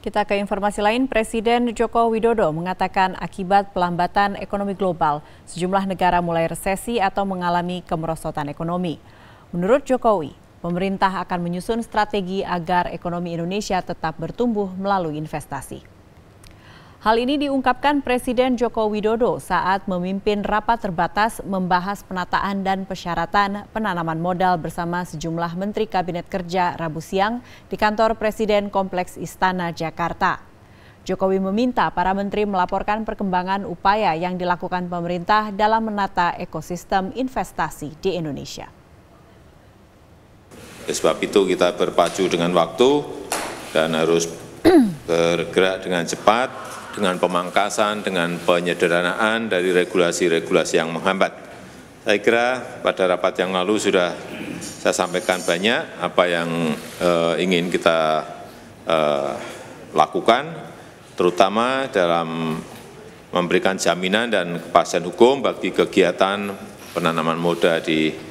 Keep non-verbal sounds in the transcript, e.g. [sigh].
Kita ke informasi lain, Presiden Joko Widodo mengatakan akibat pelambatan ekonomi global, sejumlah negara mulai resesi atau mengalami kemerosotan ekonomi. Menurut Jokowi, pemerintah akan menyusun strategi agar ekonomi Indonesia tetap bertumbuh melalui investasi. Hal ini diungkapkan Presiden Joko Widodo saat memimpin rapat terbatas membahas penataan dan persyaratan penanaman modal bersama sejumlah Menteri Kabinet Kerja Rabu siang di kantor Presiden Kompleks Istana Jakarta. Jokowi meminta para menteri melaporkan perkembangan upaya yang dilakukan pemerintah dalam menata ekosistem investasi di Indonesia. Sebab itu kita berpacu dengan waktu dan harus [clears throat] bergerak dengan cepat dengan pemangkasan, dengan penyederhanaan dari regulasi-regulasi yang menghambat. Saya kira pada rapat yang lalu sudah saya sampaikan banyak apa yang eh, ingin kita eh, lakukan, terutama dalam memberikan jaminan dan kepastian hukum bagi kegiatan penanaman modal di